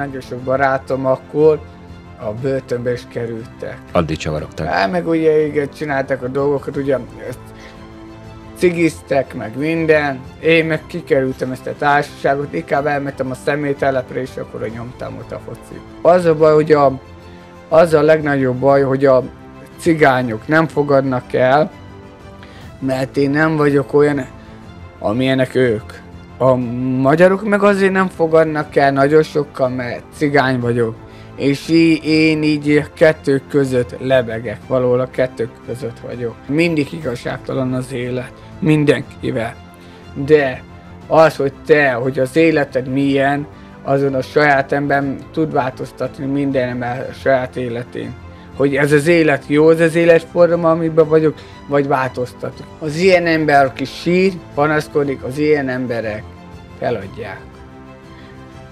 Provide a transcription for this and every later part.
nagyon sok barátom akkor a börtönbe is kerültek. Addig csavarogtak. Hát meg ugye igen, csináltak a dolgokat, ugye cigiztek, meg minden. Én meg kikerültem ezt a társaságot, inkább elmentem a szemételepre, és akkor a nyomtam ott a foci. Az a baj, hogy a, az a legnagyobb baj, hogy a cigányok nem fogadnak el, mert én nem vagyok olyan, amilyenek ők. A magyarok meg azért nem fogadnak el nagyon sokkal, mert cigány vagyok. És í- én így a kettő között lebegek, valahol a kettő között vagyok. Mindig igazságtalan az élet, mindenkivel. De az, hogy te, hogy az életed milyen, azon a saját ember tud változtatni minden ember a saját életén. Hogy ez az élet jó, ez az életforma, amiben vagyok, vagy változtatok. Az ilyen ember, aki sír, panaszkodik, az ilyen emberek eladják.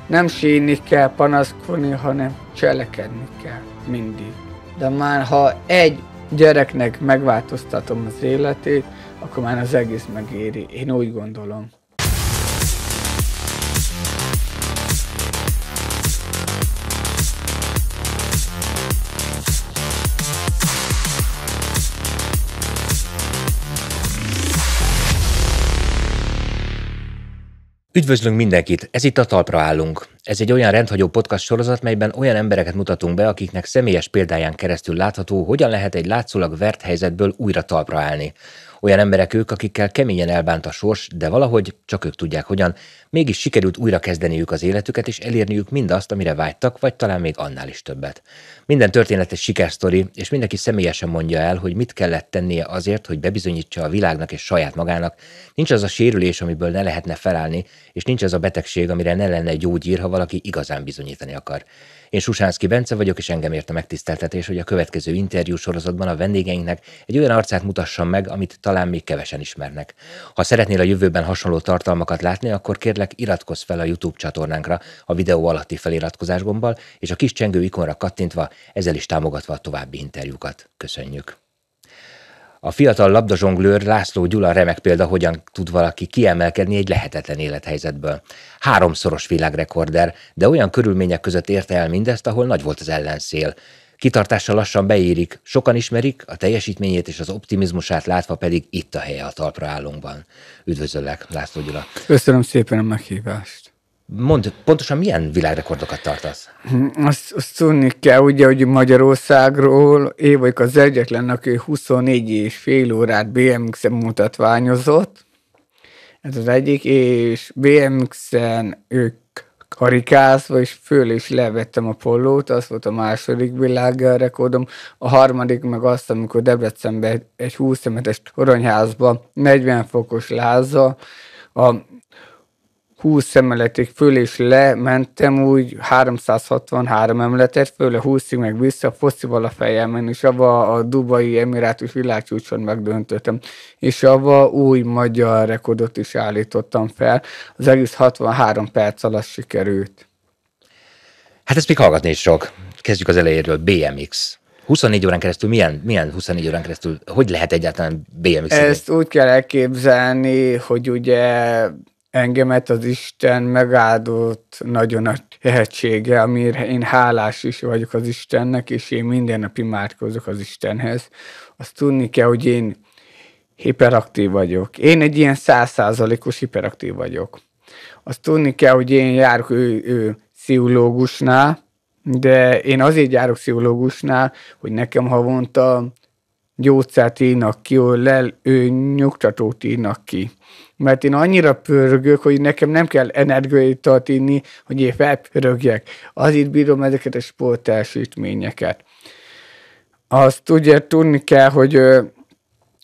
Nem sínni kell panaszkodni, hanem cselekedni kell mindig. De már ha egy gyereknek megváltoztatom az életét, akkor már az egész megéri. Én úgy gondolom. Üdvözlünk mindenkit! Ez itt a Talpra állunk. Ez egy olyan rendhagyó podcast sorozat, melyben olyan embereket mutatunk be, akiknek személyes példáján keresztül látható, hogyan lehet egy látszólag vert helyzetből újra talpra állni. Olyan emberek ők, akikkel keményen elbánt a sors, de valahogy, csak ők tudják hogyan, mégis sikerült kezdeniük az életüket és elérniük mindazt, amire vágytak, vagy talán még annál is többet. Minden történet egy sikersztori, és mindenki személyesen mondja el, hogy mit kellett tennie azért, hogy bebizonyítsa a világnak és saját magának. Nincs az a sérülés, amiből ne lehetne felállni, és nincs az a betegség, amire ne lenne gyógyír, ha valaki igazán bizonyítani akar. Én Susánszki Bence vagyok, és engem érte megtiszteltetés, hogy a következő interjú sorozatban a vendégeinknek egy olyan arcát mutassam meg, amit talán még kevesen ismernek. Ha szeretnél a jövőben hasonló tartalmakat látni, akkor kérlek iratkozz fel a YouTube csatornánkra a videó alatti feliratkozás gombbal, és a kis csengő ikonra kattintva ezzel is támogatva a további interjúkat. Köszönjük! A fiatal labdazsonglőr László Gyula remek példa, hogyan tud valaki kiemelkedni egy lehetetlen élethelyzetből. Háromszoros világrekorder, de olyan körülmények között érte el mindezt, ahol nagy volt az ellenszél. Kitartással lassan beírik, sokan ismerik, a teljesítményét és az optimizmusát látva pedig itt a helye a talpra állunkban. Üdvözöllek, László Gyula. Köszönöm szépen a meghívást. Mondd, pontosan milyen világrekordokat tartasz? Hm, azt, azt tudni kell, ugye, hogy Magyarországról én vagyok az egyetlen, aki 24 és fél órát BMX-en mutatványozott. Ez az egyik, és BMX-en ők karikázva, és föl is levettem a pollót, az volt a második világrekordom. A harmadik meg azt, amikor Debrecenben egy 20 szemetes toronyházban 40 fokos láza, a 20 emeletig föl és le mentem úgy 363 emeletet, föl a 20-ig meg vissza, foszival a fejemen, és abba a Dubai Emirátus világcsúcson megdöntöttem. És abba új magyar rekordot is állítottam fel. Az egész 63 perc alatt sikerült. Hát ezt még hallgatni is sok. Kezdjük az elejéről. BMX. 24 órán keresztül, milyen, milyen 24 órán keresztül, hogy lehet egyáltalán bmx Ezt úgy kell elképzelni, hogy ugye engemet az Isten megáldott nagyon nagy tehetsége, amire én hálás is vagyok az Istennek, és én minden nap imádkozok az Istenhez. Azt tudni kell, hogy én hiperaktív vagyok. Én egy ilyen százszázalékos hiperaktív vagyok. Azt tudni kell, hogy én járok ő, ő pszichológusnál, de én azért járok pszichológusnál, hogy nekem havonta gyógyszert írnak ki, lel, ő nyugtatót írnak ki. Mert én annyira pörögök, hogy nekem nem kell energiát inni, hogy én felpörögjek. Azért bírom ezeket a sportelsütményeket. Azt ugye tudni kell, hogy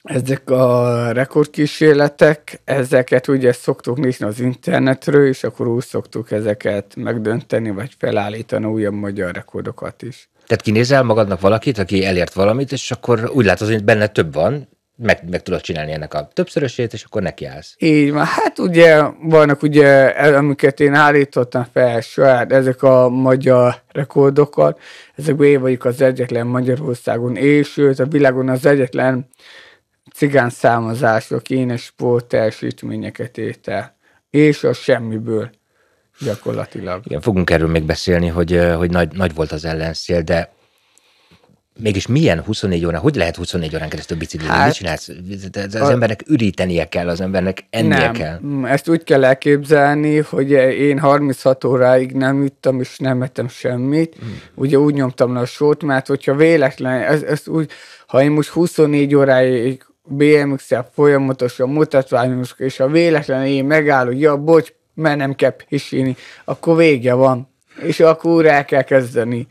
ezek a rekordkísérletek, ezeket ugye szoktuk nézni az internetről, és akkor úgy szoktuk ezeket megdönteni, vagy felállítani újabb magyar rekordokat is. Tehát kinézel magadnak valakit, aki elért valamit, és akkor úgy látod, hogy benne több van, meg, meg tudod csinálni ennek a többszörösét, és akkor nekiállsz. Így van. Hát ugye vannak ugye, amiket én állítottam fel saját, ezek a magyar rekordokat, ezek én vagyok az egyetlen Magyarországon, és sőt a világon az egyetlen cigán számozások, énes sportelsítményeket étel, és a semmiből Gyakorlatilag. Igen, fogunk erről még beszélni, hogy, hogy nagy, nagy volt az ellenszél, de mégis milyen 24 órán, hogy lehet 24 órán keresztül biciklizni? Hát, Mit csinálsz? Az a... embernek ürítenie kell, az embernek ennie nem, kell. Mm, ezt úgy kell elképzelni, hogy én 36 óráig nem ittam és nem ettem semmit. Hmm. Ugye úgy nyomtam le a sót, mert hogyha véletlen, ez, ez úgy, ha én most 24 óráig BMX-el folyamatosan mutatványos, és a véletlen én megállok, ja, bocs, mert nem kell pisíni, akkor vége van. És akkor el kell kezdeni.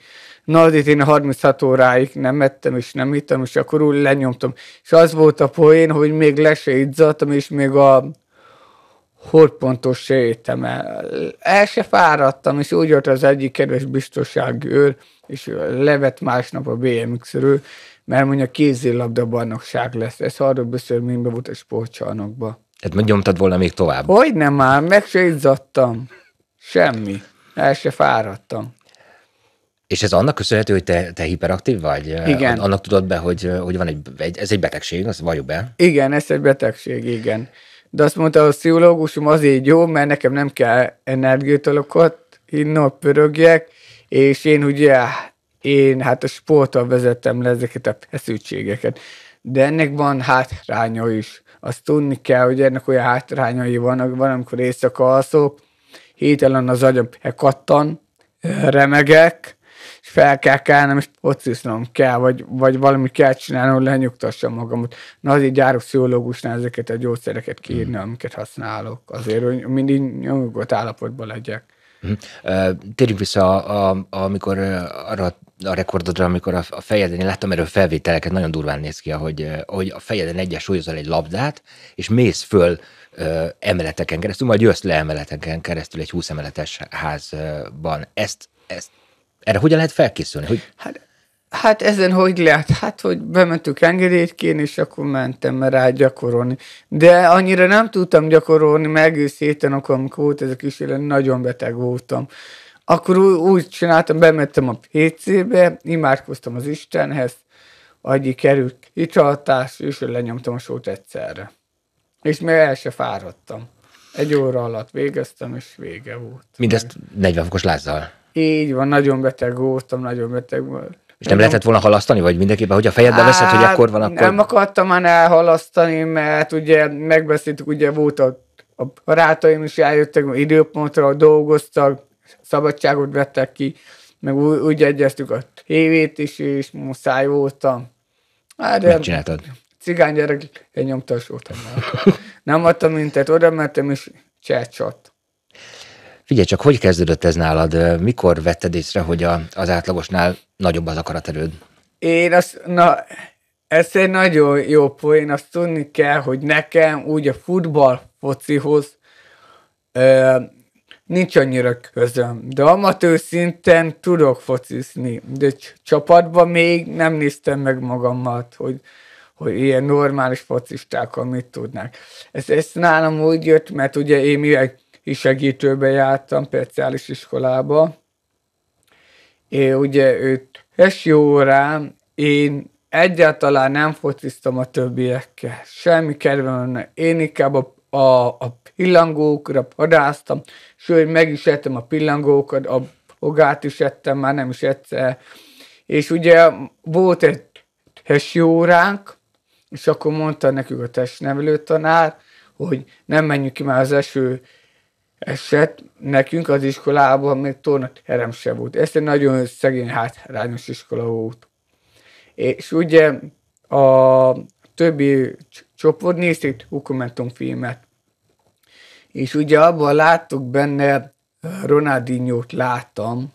Na azért én 36 óráig nem ettem és nem ittam, és akkor úgy lenyomtam. És az volt a poén, hogy még le se izzadtam, és még a horpontos se el. El se fáradtam, és úgy volt az egyik kedves biztonsági őr, és levet másnap a BMX-ről, mert mondja kézilabda bajnokság lesz. Ez harmadböször mindbe volt a sportcsarnokba. Tehát megnyomtad volna még tovább. Hogy nem már, meg se izzadtam. Semmi. El se fáradtam. És ez annak köszönhető, hogy te, te hiperaktív vagy? Eh, igen. Annak tudod be, hogy, eh, hogy van egy, egy, ez egy betegség, az valljuk be. Igen, ez egy betegség, igen. De azt mondta a pszichológusom azért jó, mert nekem nem kell energiatalokat innom, pörögjek, és én ugye, én hát a sporttal vezettem le ezeket a feszültségeket. De ennek van hátránya is azt tudni kell, hogy ennek olyan hátrányai vannak, van, amikor éjszaka alszok, hételen az agyam kattan, remegek, és fel kell kelnem, és pociznom kell, vagy, vagy valami kell csinálnom, hogy lenyugtassam magamat. Na azért gyárok pszichológusnál ezeket a gyógyszereket kiírni, hmm. amiket használok, azért, hogy mindig nyugodt állapotban legyek. Mhm. Térjünk vissza, a, a, amikor arra a rekordodra, amikor a, a fejeden, én láttam erről felvételeket, nagyon durván néz ki, ahogy, ahogy a fejeden egyes súlyozol egy labdát, és mész föl ö, emeleteken keresztül, majd jössz le emeleteken keresztül egy 20 emeletes házban. Ezt, ezt erre hogyan lehet felkészülni? Hogy... Hát Hát ezen hogy lehet? Hát, hogy bementük rengerétkén, és akkor mentem rá gyakorolni. De annyira nem tudtam gyakorolni, mert egész héten, akkor, amikor volt ez a kísérlet, nagyon beteg voltam. Akkor úgy csináltam, bementem a PC-be, imádkoztam az Istenhez, annyi került kicsaltás, és lenyomtam a sót egyszerre. És még el se fáradtam. Egy óra alatt végeztem, és vége volt. Mindezt 40 fokos lázzal. Így van, nagyon beteg voltam, nagyon beteg volt. És nem lehetett volna halasztani, vagy mindenképpen, hogy a fejedbe veszed, hogy akkor hát, van, akkor... Nem akartam már elhalasztani, mert ugye megbeszéltük, ugye volt a, a barátaim is eljöttek időpontra, dolgoztak, szabadságot vettek ki, meg úgy, úgy egyeztük a tévét is, és muszáj voltam. Hát, Mit csináltad? Cigány gyerek, egy nyomtas voltam. nem adtam mintet, oda mentem, és csecsat. Figyelj csak, hogy kezdődött ez nálad? Mikor vetted észre, hogy a, az átlagosnál nagyobb az akaraterőd? Én azt, na, ez egy nagyon jó poén, azt tudni kell, hogy nekem úgy a futball focihoz ö, nincs annyira közöm. De amatőr szinten tudok focizni, de csapatban még nem néztem meg magamat, hogy, hogy ilyen normális focisták, amit tudnák. Ez, ez nálam úgy jött, mert ugye én mivel is segítőbe jártam, speciális iskolába. É, ugye őt esi órán én egyáltalán nem fociztam a többiekkel. Semmi kedvem Én inkább a, a, a pillangókra padáztam, sőt, meg is ettem a pillangókat, a fogát is ettem, már nem is egyszer. És ugye volt egy hessi óránk, és akkor mondta nekünk a testnevelő tanár, hogy nem menjünk ki már az eső esett. Nekünk az iskolában még terem se volt. Ez egy nagyon szegény hátrányos iskola volt. És ugye a többi csoport nézték dokumentumfilmet. És ugye abban láttuk benne, Ronaldinho-t láttam,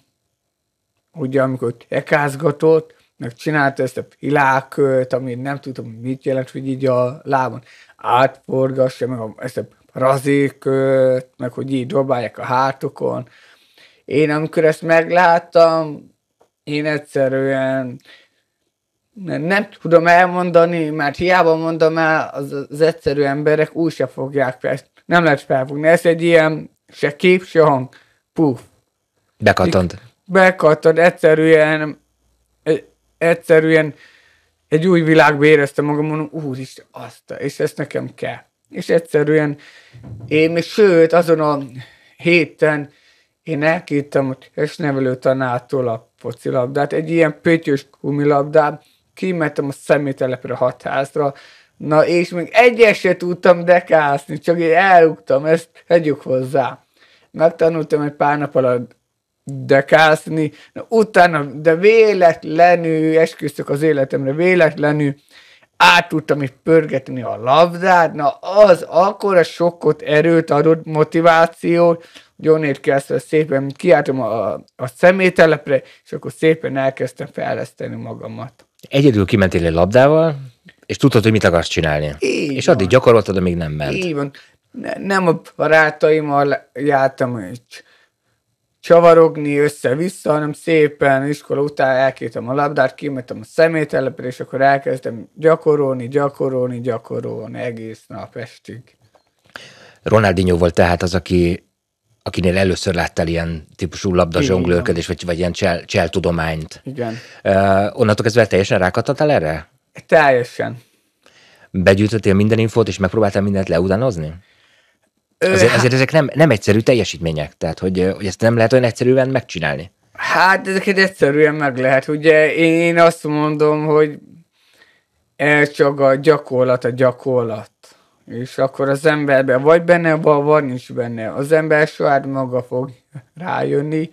ugye amikor ekázgatott, meg csinálta ezt a világkört, amit nem tudom, mit jelent, hogy így a lábon átforgassa, meg ezt a razik, meg hogy így dobálják a hátukon. Én amikor ezt megláttam, én egyszerűen nem tudom elmondani, mert hiába mondom el, az, az egyszerű emberek úgy se fogják fel. Nem lehet felfogni. Ez egy ilyen se kép, se hang. Puff. Bekattant. Bekattant. Egyszerűen, e-, egyszerűen egy új világba éreztem magam, mondom, úristen, azt, és ezt nekem kell és egyszerűen én sőt, azon a héten én elkértem a testnevelő tanától a focilabdát, egy ilyen pötyös kumilabdát, kimentem a szemételepre a hatházra, na és még egyet se tudtam dekászni, csak én elugtam, ezt tegyük hozzá. Megtanultam egy pár nap alatt dekászni, na, utána, de véletlenül, esküszök az életemre, véletlenül át tudtam is pörgetni a labdát, na az akkor a sokkot erőt adott motivációt, hogy kezdve szépen kiálltam a, a szemételepre, és akkor szépen elkezdtem fejleszteni magamat. Egyedül kimentél egy labdával, és tudtad, hogy mit akarsz csinálni. Így és van. addig gyakoroltad, amíg nem ment. Így van. Ne, nem a barátaimmal jártam, hogy csavarogni össze-vissza, hanem szépen iskola után elkétem a labdát, kimentem a szemételepre, és akkor elkezdtem gyakorolni, gyakorolni, gyakorolni egész nap estig. Ronaldinho volt tehát az, aki akinél először láttál ilyen típusú zsonglőrködés, vagy, vagy ilyen csel, csel tudományt. Igen. Uh, onnantól kezdve teljesen rákattattál erre? Teljesen. Begyűjtöttél minden infót, és megpróbáltál mindent leudánozni? Azért, hát- azért ezek nem, nem egyszerű teljesítmények, tehát hogy, hogy ezt nem lehet olyan egyszerűen megcsinálni. Hát ezeket egyszerűen meg lehet. Ugye én, én azt mondom, hogy ez csak a gyakorlat a gyakorlat. És akkor az emberben vagy benne van, is benne. Az ember saját maga fog rájönni,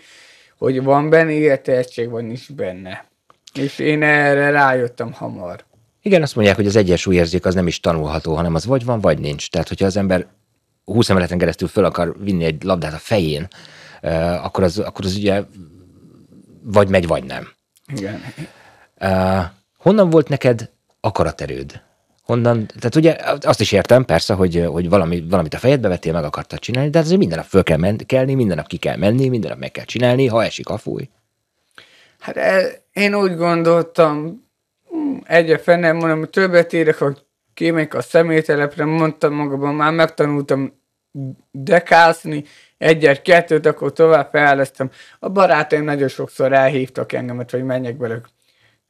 hogy van benne ilyen tehetség, van is benne. És én erre rájöttem hamar. Igen, azt mondják, hogy az egyensúlyérzék az nem is tanulható, hanem az vagy van, vagy nincs. Tehát, hogyha az ember 20 emeleten keresztül föl akar vinni egy labdát a fején, akkor az, akkor az ugye vagy megy, vagy nem. Igen. Honnan volt neked akaraterőd? Honnan, tehát ugye azt is értem persze, hogy, hogy valami, valamit a fejedbe vettél, meg akartad csinálni, de hát azért minden nap föl kell menni, kelni, minden nap ki kell menni, minden nap meg kell csinálni, ha esik, a fúj. Hát el, én úgy gondoltam, hm, egyre fennem mondom, többet érek, hogy kimegyek a személytelepre, mondtam magamban, már megtanultam dekászni, egyet, kettőt, akkor tovább fejlesztem. A barátaim nagyon sokszor elhívtak engemet, hogy menjek velük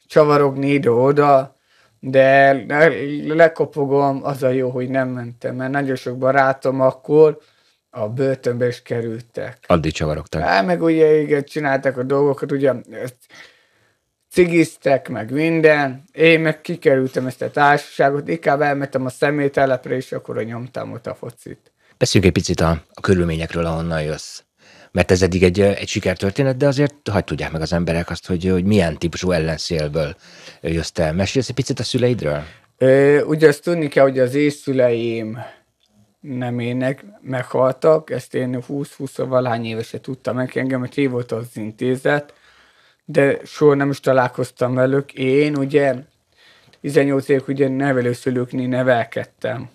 csavarogni ide-oda, de lekopogom, az a jó, hogy nem mentem, mert nagyon sok barátom akkor a börtönbe is kerültek. Addig csavarogtak. Hát meg ugye igen, csináltak a dolgokat, ugye cigiztek, meg minden. Én meg kikerültem ezt a társaságot, inkább elmentem a szemételepre, és akkor nyomtam ott a focit. Beszéljünk egy picit a, a körülményekről, ahonnan jössz. Mert ez eddig egy, egy sikertörténet, de azért hagyd tudják meg az emberek azt, hogy, hogy milyen típusú ellenszélből jössz te. Mesélsz egy picit a szüleidről? Ö, ugye azt tudni kell, hogy az észüleim nem ének meghaltak, ezt én 20-20 valahány évesen tudtam meg, engem volt az intézet, de soha nem is találkoztam velük. Én ugye 18 évek ugye nevelőszülőknél nevelkedtem.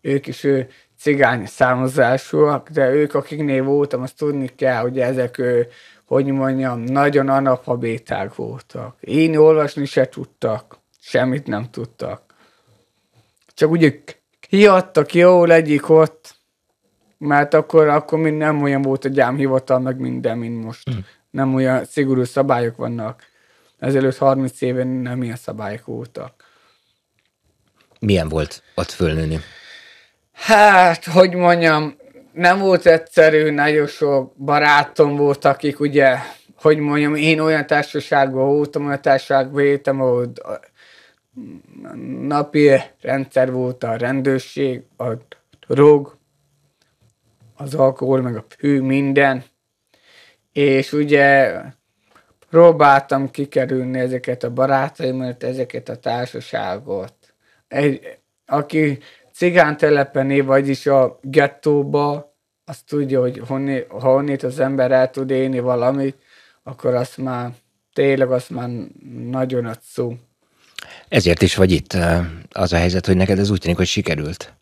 Ők is ő, cigány származásúak, de ők, akiknél voltam, azt tudni kell, hogy ezek, ő, hogy mondjam, nagyon analfabéták voltak. Én olvasni se tudtak, semmit nem tudtak. Csak úgy hiattak jó, egyik ott, mert akkor, akkor mind nem olyan volt a gyámhivatal, meg minden, mint most. Mm. Nem olyan szigorú szabályok vannak. Ezelőtt 30 éven nem ilyen szabályok voltak. Milyen volt ott fölnőni? Hát, hogy mondjam, nem volt egyszerű, nagyon sok barátom volt, akik ugye, hogy mondjam, én olyan társaságban voltam, olyan társaságban éltem, ahol napi rendszer volt a rendőrség, a drog, az alkohol, meg a fű, minden. És ugye próbáltam kikerülni ezeket a barátaimat, ezeket a társaságot. Egy, aki cigántelepené, vagyis a gettóba, azt tudja, hogy honnét, ha honnét az ember el tud élni valamit, akkor azt már tényleg azt már nagyon nagy szó. Ezért is vagy itt. Eh, az a helyzet, hogy neked ez úgy tűnik, hogy sikerült.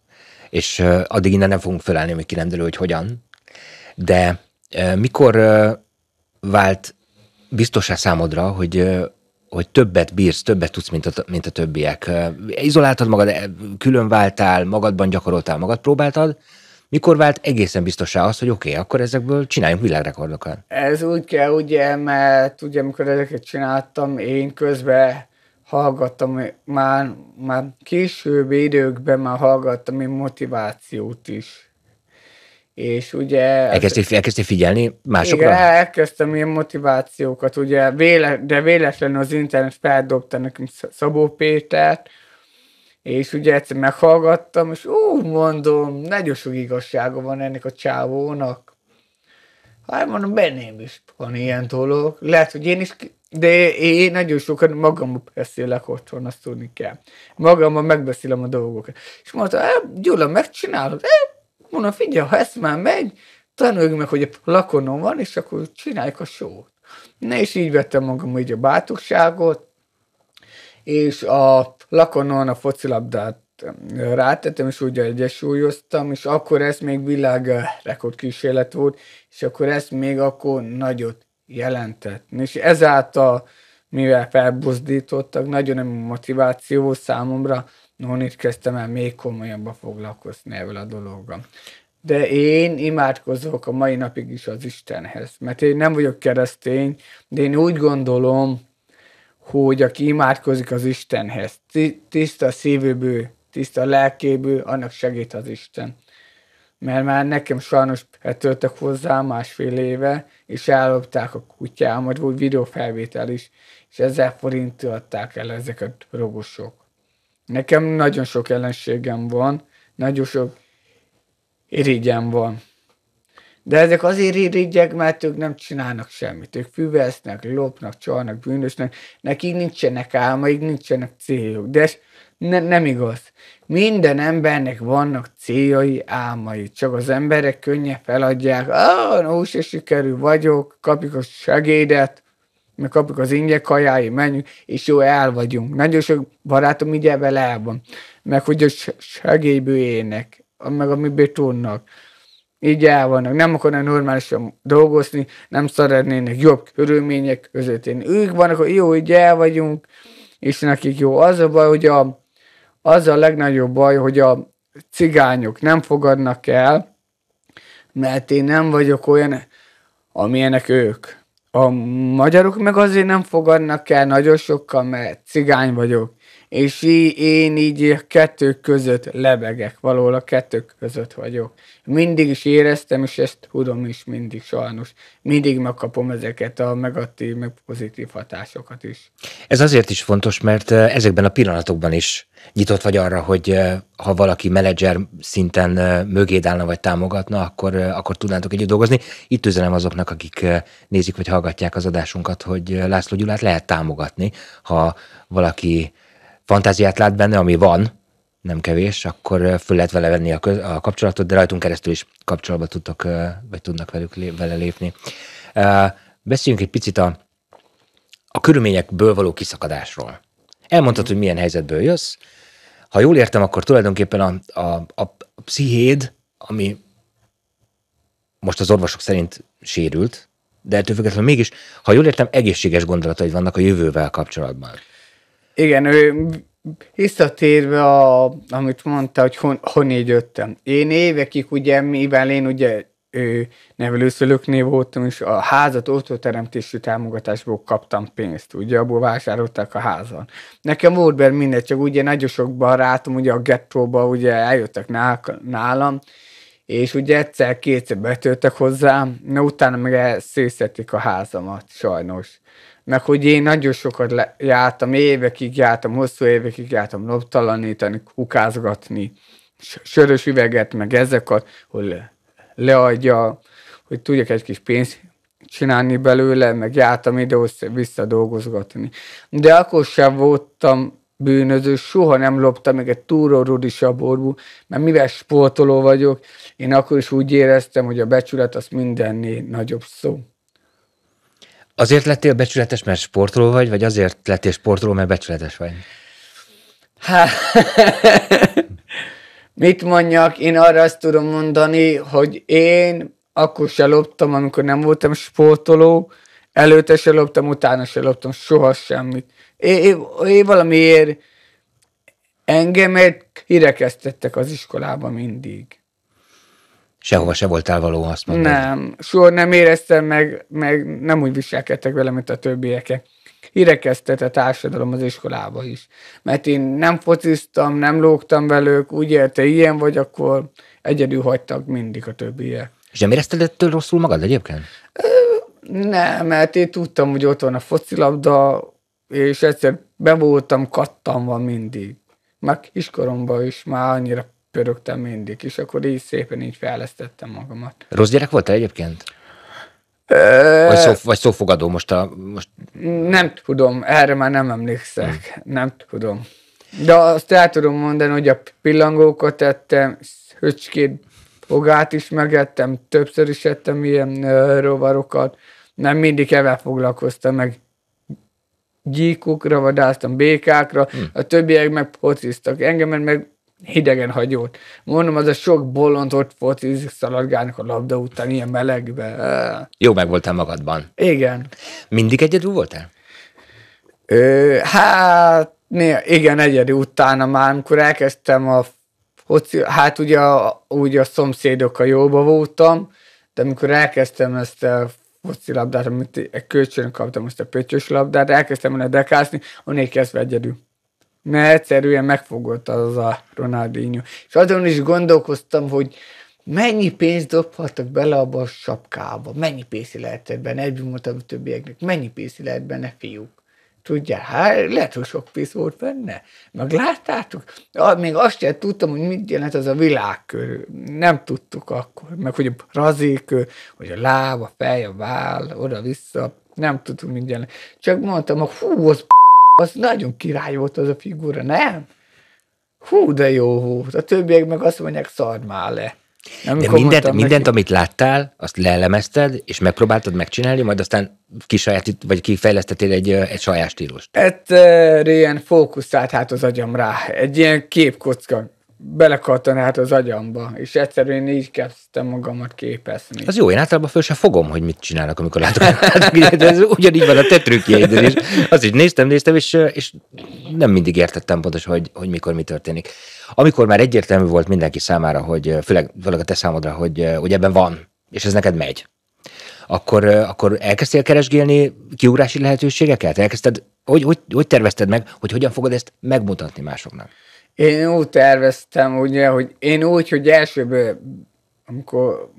És eh, addig innen nem fogunk felállni, amíg ki nem derül, hogy hogyan. De eh, mikor vált biztosá számodra, hogy hogy többet bírsz, többet tudsz, mint a, mint a többiek. Izoláltad magad, e, külön váltál, magadban gyakoroltál, magad próbáltad, mikor vált egészen biztosá az, hogy oké, okay, akkor ezekből csináljunk világrekordokat? Ez úgy kell, ugye, mert ugye, amikor ezeket csináltam, én közben hallgattam, már, már később időkben már hallgattam én motivációt is és ugye... Elkezdtél, elkezdtél figyelni másokra? Igen, elkezdtem ilyen motivációkat, ugye, véle, de véletlenül az internet feldobta nekem Szabó Pétert, és ugye egyszer meghallgattam, és ú, mondom, nagyon sok igazsága van ennek a csávónak. Hát mondom, benném is van ilyen dolog. Lehet, hogy én is, de én nagyon sokat magam beszélek otthon, azt tudni kell. Magammal megbeszélem a dolgokat. És mondta, e, Gyula, megcsinálod? Hát, Mondom, figyelj, ha ezt már megy, tanuljuk meg, hogy a lakonom van, és akkor csináljuk a sót. Na és így vettem magam így a bátorságot, és a lakonon a focilabdát rátettem, és úgy egyesúlyoztam, és akkor ez még világ rekordkísérlet volt, és akkor ez még akkor nagyot jelentett. És ezáltal, mivel felbuzdítottak, nagyon nem motiváció számomra, Onnit kezdtem el még komolyabban foglalkozni ezzel a dologgal. De én imádkozok a mai napig is az Istenhez, mert én nem vagyok keresztény, de én úgy gondolom, hogy aki imádkozik az Istenhez, tiszta szívőből, tiszta lelkéből, annak segít az Isten. Mert már nekem sajnos betöltek hozzá másfél éve, és ellopták a kutyámat, volt videófelvétel is, és ezzel adták el ezeket a drogosok. Nekem nagyon sok ellenségem van, nagyon sok irigyem van. De ezek azért irigyek, mert ők nem csinálnak semmit. Ők füvesznek, lopnak, csalnak, bűnösnek. Nekik nincsenek álmaik, nincsenek céljuk. De ez ne, nem igaz. Minden embernek vannak céljai, álmai. Csak az emberek könnyen feladják. Ah, no, se sikerül vagyok, kapjuk a segédet, meg kapjuk az ingyen kajái, menjünk, és jó, el vagyunk. Nagyon sok barátom így ebben el van. Meg hogy a segélyből élnek, meg amiből tudnak. Így el vannak, nem akarnak normálisan dolgozni, nem szeretnének jobb körülmények között élni. Ők vannak, hogy jó, így el vagyunk, és nekik jó. Az a baj, hogy a, az a legnagyobb baj, hogy a cigányok nem fogadnak el, mert én nem vagyok olyan, amilyenek ők. A magyarok meg azért nem fogadnak el nagyon sokkal, mert cigány vagyok és én így a kettő között lebegek, valahol a kettő között vagyok. Mindig is éreztem, és ezt tudom is mindig sajnos. Mindig megkapom ezeket a negatív, meg pozitív hatásokat is. Ez azért is fontos, mert ezekben a pillanatokban is nyitott vagy arra, hogy ha valaki menedzser szinten mögéd állna vagy támogatna, akkor, akkor tudnátok együtt dolgozni. Itt üzenem azoknak, akik nézik vagy hallgatják az adásunkat, hogy László Gyulát lehet támogatni, ha valaki fantáziát lát benne, ami van, nem kevés, akkor föl lehet vele venni a, köz, a kapcsolatot, de rajtunk keresztül is kapcsolatba tudtok, vagy tudnak velük, lé, vele lépni. Beszéljünk egy picit a, a körülményekből való kiszakadásról. Elmondtad, hogy milyen helyzetből jössz. Ha jól értem, akkor tulajdonképpen a, a, a pszichéd, ami most az orvosok szerint sérült, de ettől függetlenül mégis, ha jól értem, egészséges gondolataid vannak a jövővel kapcsolatban. Igen, ő visszatérve, a, amit mondta, hogy hon, honnét jöttem. Én évekig ugye, mivel én ugye ő, nevelőszülőknél voltam, és a házat otthonteremtési támogatásból kaptam pénzt, ugye, abból vásároltak a házon. Nekem volt benne mindegy, csak ugye nagyon sok barátom, ugye a gettóba, ugye eljöttek nálam, és ugye egyszer-kétszer betöltek hozzám, na utána meg elszőszették a házamat, sajnos meg hogy én nagyon sokat le- jártam, évekig jártam, hosszú évekig jártam loptalanítani, kukázgatni, sörös üveget, meg ezeket, hogy le- leadja, hogy tudjak egy kis pénzt csinálni belőle, meg jártam ide vissza dolgozgatni. De akkor sem voltam bűnöző, soha nem loptam meg egy túró rudisaború, mert mivel sportoló vagyok, én akkor is úgy éreztem, hogy a becsület az mindennél nagyobb szó. Azért lettél becsületes, mert sportoló vagy, vagy azért lettél sportoló, mert becsületes vagy? Hát, mit mondjak, én arra azt tudom mondani, hogy én akkor se loptam, amikor nem voltam sportoló, előtte se loptam, utána se loptam, soha semmit. É, é é valamiért engemet kirekesztettek az iskolába mindig. Sehova se voltál való, azt mondod. Nem, soha nem éreztem meg, meg nem úgy viselkedtek velem, mint a többieket. Hirekeztet a társadalom az iskolába is. Mert én nem fociztam, nem lógtam velük, úgy érte ilyen vagy, akkor egyedül hagytak mindig a többiek. És nem érezted ettől rosszul magad egyébként? Nem, mert én tudtam, hogy ott van a focilabda, és egyszer be voltam kattanva mindig. Meg iskoromban is már annyira pörögtem mindig, és akkor így szépen így fejlesztettem magamat. Rossz gyerek voltál egyébként? Vagy, szó, vagy szófogadó most a... Most... Nem tudom, erre már nem emlékszek. Hmm. Nem tudom. De azt el tudom mondani, hogy a pillangókat ettem, höcskét fogát is megettem, többször is ettem ilyen rovarokat, nem mindig evel foglalkoztam, meg gyíkokra vadáztam, békákra, hmm. a többiek meg pociztak. Engem meg hidegen hagyót. Mondom, az a sok bolond ott volt, ízik szaladgálnak a labda után, ilyen melegbe. Jó meg voltál magadban. Igen. Mindig egyedül voltál? Ö, hát, néha igen, egyedül utána már, amikor elkezdtem a foci, hát ugye, ugye a szomszédokkal jóba voltam, de amikor elkezdtem ezt a foci labdát, amit egy kölcsön kaptam, azt a pöcsös labdát, elkezdtem volna dekázni, onnél kezdve egyedül mert egyszerűen megfogott az a Ronaldinho. És azon is gondolkoztam, hogy mennyi pénzt dobhattak bele abba a sapkába, mennyi pénzt lehetett benne, egyből mondtam a többieknek, mennyi pénzt lehet benne, fiúk. Tudja, hát lehet, hogy sok pénz volt benne. Meg láttátok? Még azt sem tudtam, hogy mit jelent az a világkör. Nem tudtuk akkor. Meg hogy a razékör, hogy a láb, a fej, a váll, oda-vissza. Nem tudtuk mit jelent. Csak mondtam, hogy hú, az az nagyon király volt az a figura, nem? Hú, de jó volt. A többiek meg azt mondják, szard már le. Nem, de mindent, neki. mindent, amit láttál, azt lelemezted, és megpróbáltad megcsinálni, majd aztán kisajátít, vagy kifejlesztettél egy, egy saját stílust. ilyen hát, fókuszált hát az agyam rá. Egy ilyen képkocka belekattan át az agyamba, és egyszerűen így kezdtem magamat képezni. Az jó, én általában föl sem fogom, hogy mit csinálnak, amikor látok. ez ugyanígy van a tetrükjeidről is. Azt is néztem, néztem, és, és nem mindig értettem pontosan, hogy, hogy mikor mi történik. Amikor már egyértelmű volt mindenki számára, hogy főleg, főleg a te számodra, hogy, hogy ebben van, és ez neked megy, akkor, akkor elkezdtél keresgélni kiúrási lehetőségeket? Elkezdted, hogy, hogy, hogy tervezted meg, hogy hogyan fogod ezt megmutatni másoknak? Én úgy terveztem, ugye, hogy én úgy, hogy elsőből, amikor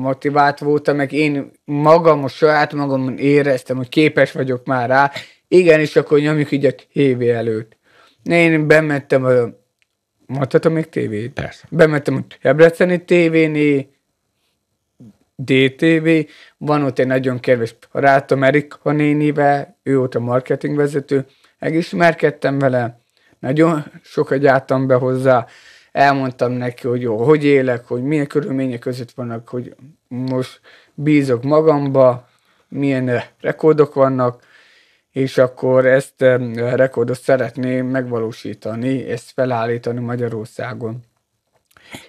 motivált voltam, meg én magam, a saját magamon éreztem, hogy képes vagyok már rá, igen, és akkor nyomjuk így a tévé előtt. Én bementem a Mondhatom még tévét? Persze. Bementem a Debreceni tévéni, DTV, van ott egy nagyon kedves barátom Erika nénivel, ő ott a marketingvezető, megismerkedtem vele, nagyon sokat jártam be hozzá, elmondtam neki, hogy jó, hogy élek, hogy milyen körülmények között vannak, hogy most bízok magamba, milyen rekordok vannak, és akkor ezt a rekordot szeretném megvalósítani, ezt felállítani Magyarországon.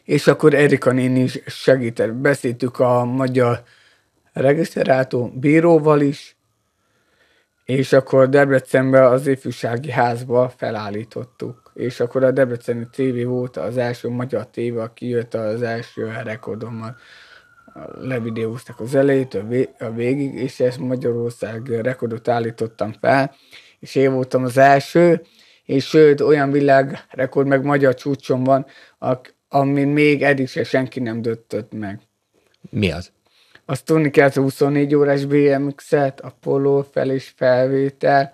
És akkor Erika néni is segített. Beszéltük a magyar regisztrátor bíróval is, és akkor Debrecenbe az ifjúsági házba felállítottuk. És akkor a Debreceni TV volt az első magyar tévé, aki jött az első rekordommal. Levideóztak az elejét, a, végig, és ezt Magyarország rekordot állítottam fel, és én voltam az első, és sőt, olyan világrekord meg magyar csúcson van, ami még eddig se senki nem döntött meg. Mi az? azt tudni kell, hogy 24 órás BMX-et, a poló fel és felvétel,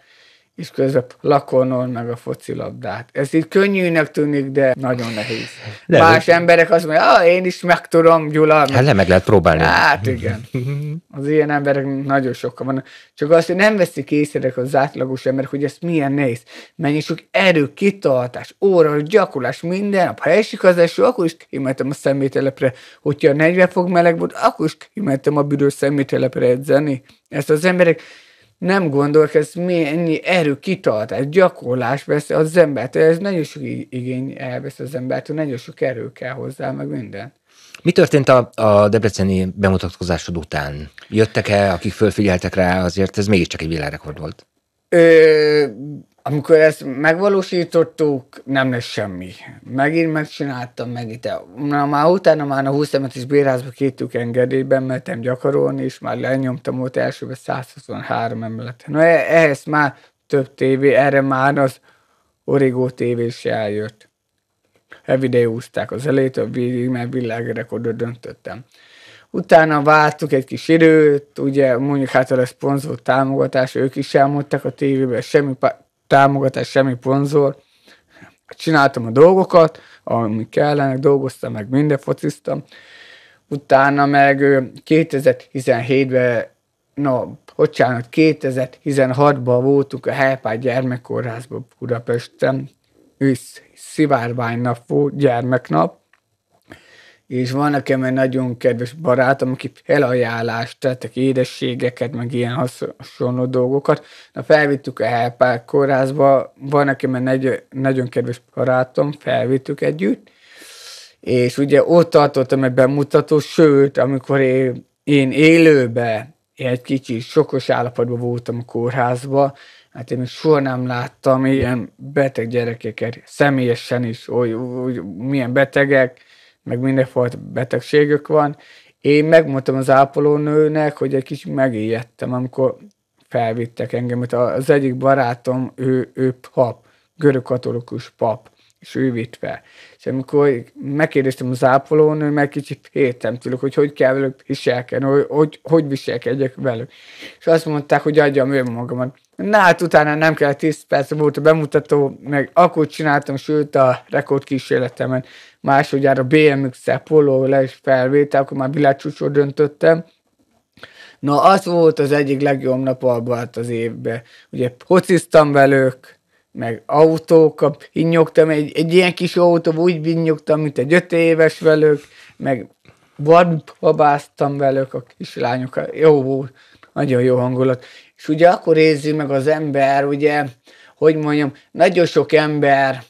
és közben lakonol meg a focilabdát. Ez így könnyűnek tűnik, de nagyon nehéz. De Más úgy. emberek azt mondják, ah, én is meg tudom, Gyula. Hát meg... le meg lehet próbálni. Hát igen. Az ilyen emberek nagyon sokan vannak. Csak azt, hogy nem veszik észre az átlagos emberek, hogy ez milyen nehéz. Mennyi sok erő, kitartás, óra, gyakorlás minden nap. Ha esik az eső, akkor is kimentem a szemételepre. Hogyha 40 fok meleg volt, akkor is kimentem a büdös szemételepre edzeni. Ezt az emberek nem hogy ez mennyi erő, ez gyakorlás vesz az embert. Ez nagyon sok igény elvesz az embertől, nagyon sok erő kell hozzá, meg minden. Mi történt a, a debreceni bemutatkozásod után? Jöttek-e, akik fölfigyeltek rá, azért ez mégiscsak egy világrekord volt? Ö, amikor ezt megvalósítottuk, nem lesz semmi. Megint megcsináltam, megint Na, már utána már a 20 is bérházba kétük engedélyben mentem gyakorolni, és már lenyomtam ott elsőben 123 emelet. Na e- ehhez már több tévé, erre már az Origo TV is eljött. úzták az a végig, mert világrekordot döntöttem. Utána vártuk egy kis időt, ugye mondjuk hát a szponzor támogatás, ők is elmondtak a tévében, semmi támogatás, semmi ponzor. Csináltam a dolgokat, ami kellene, dolgoztam, meg minden fociztam. Utána meg 2017-ben, na, bocsánat, 2016-ban voltunk a Helpály gyermekkórházban Budapesten, ősz szivárvány volt, gyermeknap, és van nekem egy nagyon kedves barátom, aki elajánlást tettek édességeket, meg ilyen hasonló dolgokat. Na, felvittük a Helpák kórházba, van nekem egy nagy, nagyon kedves barátom, felvittük együtt, és ugye ott tartottam egy bemutató, sőt, amikor én, én élőbe, én egy kicsi sokos állapotban voltam a kórházba, hát én még soha nem láttam ilyen beteg gyerekeket, személyesen is, hogy, hogy milyen betegek, meg mindenfajta betegségek van. Én megmondtam az ápolónőnek, hogy egy kicsit megijedtem, amikor felvittek engem. Az egyik barátom, ő, ő pap, görögkatolikus pap, és ő vitt fel. És amikor megkérdeztem az ápolónő, meg kicsit értem tőlük, hogy hogy kell velük viselkedni, hogy, hogy, hogy viselkedjek velük. És azt mondták, hogy adjam önmagamat. Na hát utána nem kell 10 perc volt a bemutató, meg akkor csináltam, sőt a rekordkísérletemen másodjára BMX-el lesz les felvétel, akkor már világcsúcsot döntöttem. Na, az volt az egyik legjobb nap abban hát az évben. Ugye fociztam velük, meg autókat, innyogtam, egy, egy ilyen kis autó, úgy vinnyogtam, mint egy öt éves velük, meg babáztam velük a kislányokat. Jó volt, nagyon jó hangulat. És ugye akkor érzi meg az ember, ugye, hogy mondjam, nagyon sok ember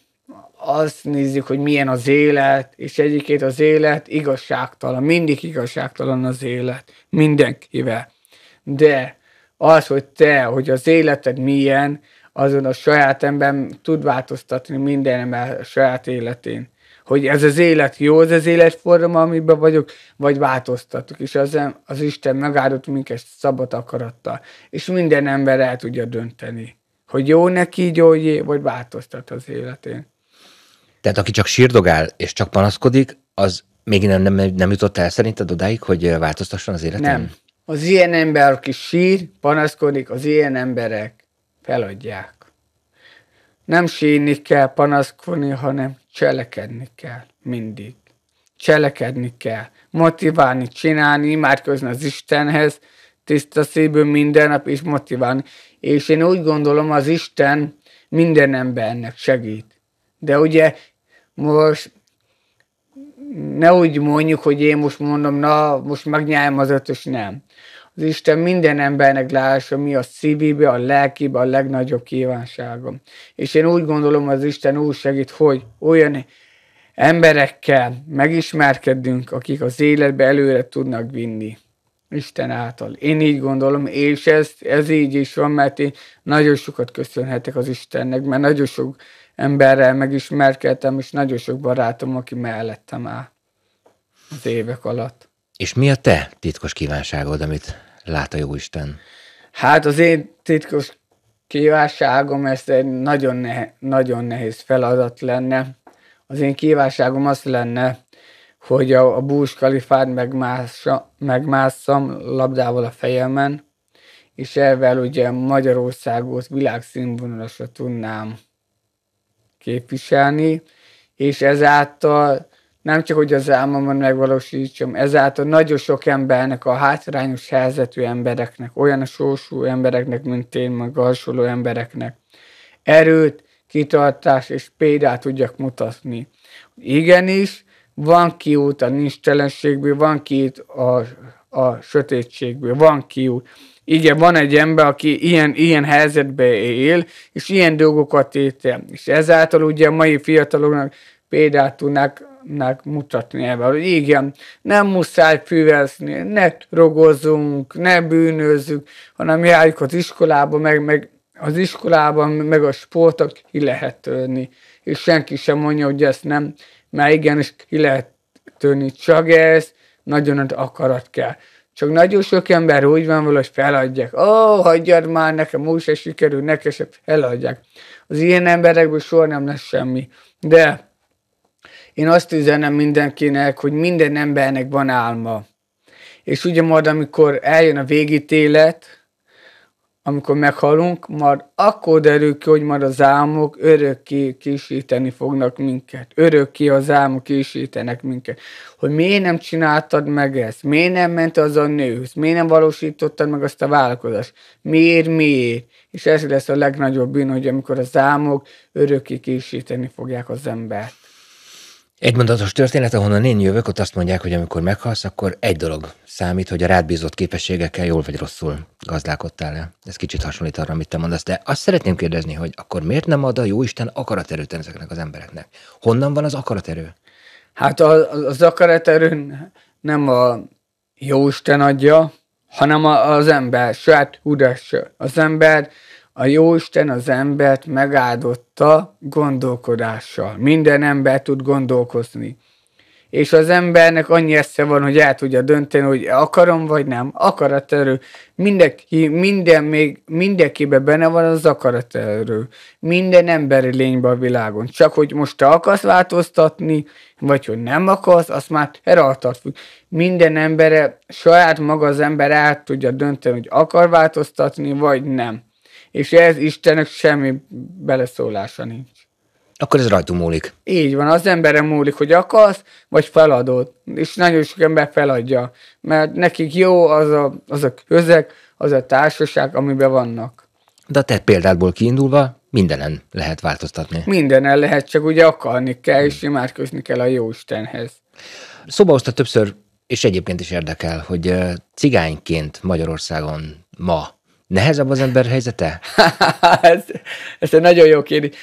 azt nézzük, hogy milyen az élet, és egyikét az élet igazságtalan, mindig igazságtalan az élet, mindenkivel. De az, hogy te, hogy az életed milyen, azon a saját ember tud változtatni minden ember a saját életén. Hogy ez az élet jó, ez az életforma, amiben vagyok, vagy változtatok. És az, az Isten megáldott minket szabad akarattal. És minden ember el tudja dönteni, hogy jó neki, gyógyé, vagy változtat az életén. Tehát aki csak sírdogál és csak panaszkodik, az még nem, nem, nem jutott el szerinted odáig, hogy változtasson az életem? Nem. Az ilyen ember, aki sír, panaszkodik, az ilyen emberek feladják. Nem sírni kell, panaszkodni, hanem cselekedni kell mindig. Cselekedni kell. Motiválni, csinálni, imádkozni az Istenhez, tiszta szívből minden nap is motiválni. És én úgy gondolom, az Isten minden embernek segít. De ugye most ne úgy mondjuk, hogy én most mondom, na, most megnyeljem az ötös, nem. Az Isten minden embernek lássa, mi a szívébe, a lelkébe a legnagyobb kívánságom. És én úgy gondolom, az Isten úgy segít, hogy olyan emberekkel megismerkedünk, akik az életbe előre tudnak vinni. Isten által. Én így gondolom, és ez, ez így is van, mert én nagyon sokat köszönhetek az Istennek, mert nagyon sok emberrel megismerkedtem, és nagyon sok barátom, aki mellettem áll az évek alatt. És mi a te titkos kívánságod, amit lát a Jóisten? Hát az én titkos kívánságom, ez egy nagyon, nehe, nagyon nehéz feladat lenne. Az én kívánságom az lenne, hogy a, a bús kalifát megmássa, megmásszam labdával a fejemen, és ezzel ugye Magyarországot világszínvonalasra tudnám képviselni, és ezáltal nem csak, hogy az álmomat megvalósítsam, ezáltal nagyon sok embernek, a hátrányos helyzetű embereknek, olyan a sósú embereknek, mint én, meg hasonló embereknek erőt, kitartás és példát tudjak mutatni. Igenis, van kiút a nincstelenségből, van kiút a, a sötétségből, van kiút igen, van egy ember, aki ilyen, ilyen helyzetbe él, és ilyen dolgokat étel. És ezáltal ugye a mai fiataloknak példát tudnák mutatni ebben, hogy igen, nem muszáj füvezni, ne rogozunk, ne bűnözzük, hanem járjuk az iskolába, meg, meg az iskolában, meg a sportok ki lehet törni. És senki sem mondja, hogy ezt nem, mert és ki lehet törni, csak ez nagyon nagy akarat kell. Csak nagyon sok ember úgy van hogy feladják. Ó, oh, hagyjad már, nekem úgy se sikerül, nekem se feladják. Az ilyen emberekből soha nem lesz semmi. De én azt üzenem mindenkinek, hogy minden embernek van álma. És ugye majd, amikor eljön a végítélet, amikor meghalunk, majd akkor derül ki, hogy majd az álmok örökké kísíteni fognak minket. Örökké az álmok kísítenek minket hogy miért nem csináltad meg ezt, miért nem ment az a nőhöz, miért nem valósítottad meg azt a vállalkozást, miért, miért. És ez lesz a legnagyobb bűn, hogy amikor az álmok örökké kísíteni fogják az embert. Egy mondatos történet, ahonnan én jövök, ott azt mondják, hogy amikor meghalsz, akkor egy dolog számít, hogy a rád bízott képességekkel jól vagy rosszul gazdálkodtál le. Ez kicsit hasonlít arra, amit te mondasz, de azt szeretném kérdezni, hogy akkor miért nem ad a jóisten akaraterőt ezeknek az embereknek? Honnan van az akaraterő? Hát az, az akaraterőn nem a Jóisten adja, hanem a, az ember saját tudással. Az ember, a Jóisten az embert megáldotta gondolkodással. Minden ember tud gondolkozni és az embernek annyi esze van, hogy el tudja dönteni, hogy akarom vagy nem, akaraterő. Mindenki, minden még, mindenkibe benne van az akaraterő. Minden emberi lényben a világon. Csak hogy most te akarsz változtatni, vagy hogy nem akarsz, azt már eraltat. Minden embere, saját maga az ember át tudja dönteni, hogy akar változtatni, vagy nem. És ez Istennek semmi beleszólása nincs. Akkor ez rajtunk múlik. Így van, az emberem múlik, hogy akarsz, vagy feladod. És nagyon sok ember feladja, mert nekik jó az a, az a közeg, az a társaság, amiben vannak. De a te példádból kiindulva mindenen lehet változtatni. Mindenen lehet, csak ugye akarni kell, és imádkozni kell a Jóistenhez. Szóba hozta többször, és egyébként is érdekel, hogy cigányként Magyarországon ma nehezebb az ember helyzete? ez, ez egy nagyon jó kérdés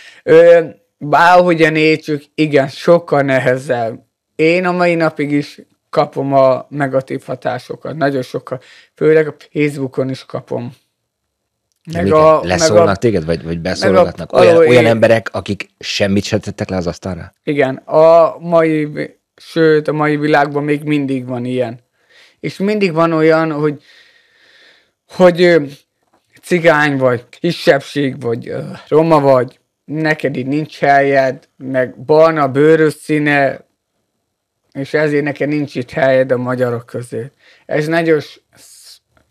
bárhogyan értjük, igen, sokkal nehezebb. Én a mai napig is kapom a negatív hatásokat, nagyon sokkal. Főleg a Facebookon is kapom. Meg a, Leszólnak meg a, téged, vagy, vagy beszólogatnak? A, olyan, a, olyan emberek, akik semmit sem tettek le az asztalra? Igen, a mai, sőt, a mai világban még mindig van ilyen. És mindig van olyan, hogy, hogy cigány vagy, kisebbség vagy, roma vagy, neked így nincs helyed, meg barna bőrös színe, és ezért neked nincs itt helyed a magyarok közé. Ez nagyon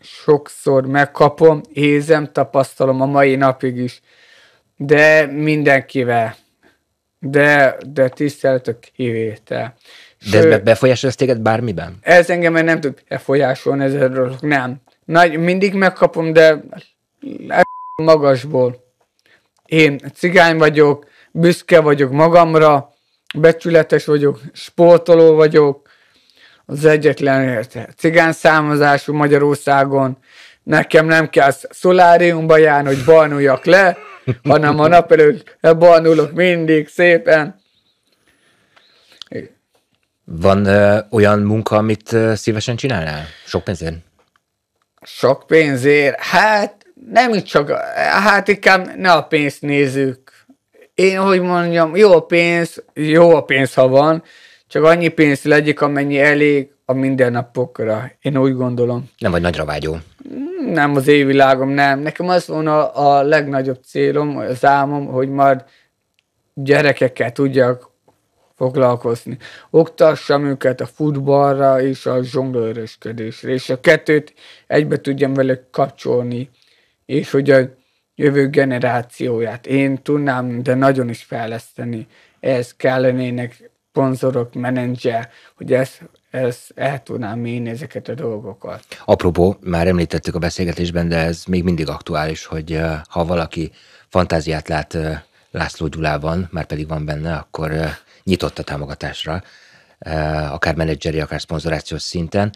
sokszor megkapom, ézem, tapasztalom a mai napig is, de mindenkivel. De, de tisztelet a kivétel. De ez befolyásol téged bármiben? Ez engem nem tud befolyásolni, ez erről nem. Nagy, mindig megkapom, de magasból. Én cigány vagyok, büszke vagyok magamra, becsületes vagyok, sportoló vagyok, az egyetlen érte. Cigány számozású Magyarországon, nekem nem kell szoláriumba járni, hogy barnuljak le, hanem a nap előtt barnulok mindig szépen. Van ö, olyan munka, amit ö, szívesen csinálnál? Sok pénzért? Sok pénzért? Hát nem csak, hát inkább ne a pénzt nézzük. Én, hogy mondjam, jó a pénz, jó a pénz, ha van, csak annyi pénz legyek, amennyi elég a mindennapokra. Én úgy gondolom. Nem vagy nagyra vágyó. Nem az évvilágom, nem. Nekem az volna a legnagyobb célom, az álmom, hogy majd gyerekekkel tudjak foglalkozni. Oktassam őket a futballra és a zsonglőrösködésre, és a kettőt egybe tudjam velük kapcsolni és hogy a jövő generációját én tudnám, de nagyon is fejleszteni. kellene kellenének szponzorok, menedzser, hogy ezt, ezt el tudnám én ezeket a dolgokat. Apropó, már említettük a beszélgetésben, de ez még mindig aktuális, hogy eh, ha valaki fantáziát lát eh, László Gyulában, már pedig van benne, akkor eh, nyitott a támogatásra. Eh, akár menedzseri, akár szponzorációs szinten.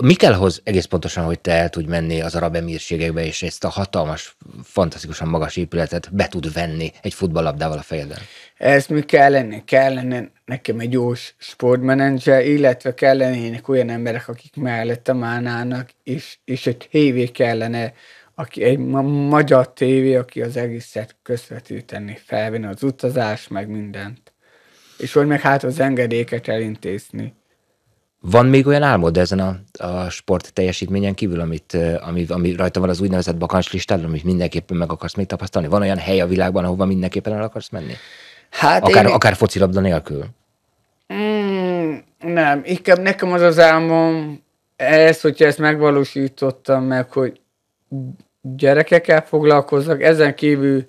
Mi kell ahhoz egész pontosan, hogy te el tudj menni az arab emírségekbe, és ezt a hatalmas, fantasztikusan magas épületet be tud venni egy futballabdával a fejedben? Ez mi kellene? Kellene nekem egy jó sportmenedzser, illetve lenni olyan emberek, akik mellettem állnának, és, és egy tévé kellene, aki egy ma- magyar tévé, aki az egészet közvetíteni, felvenni az utazás, meg mindent és hogy meg hát az engedéket elintézni. Van még olyan álmod ezen a, a sport teljesítményen kívül, amit, ami, ami rajta van az úgynevezett bakancslistádon, amit mindenképpen meg akarsz még tapasztalni? Van olyan hely a világban, ahova mindenképpen el akarsz menni? Hát akár, én... akár focilabda nélkül? Mm, nem, inkább nekem az az álmom, ez, hogyha ezt megvalósítottam meg, hogy gyerekekkel foglalkozzak, ezen kívül